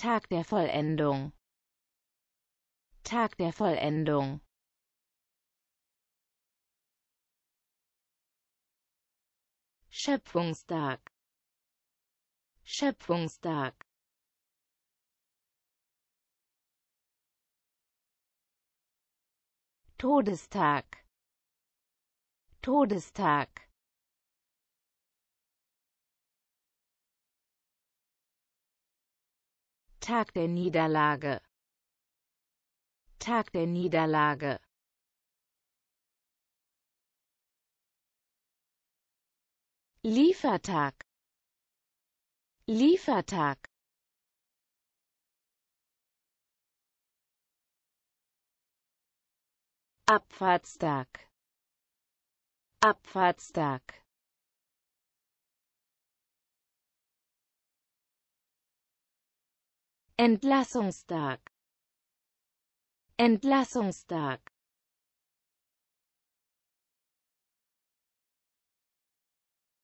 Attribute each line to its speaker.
Speaker 1: Tag der Vollendung Tag der Vollendung Schöpfungstag Schöpfungstag Todestag Todestag Tag der Niederlage Tag der Niederlage Liefertag Liefertag Abfahrtstag Abfahrtstag Entlassungstag Entlassungstag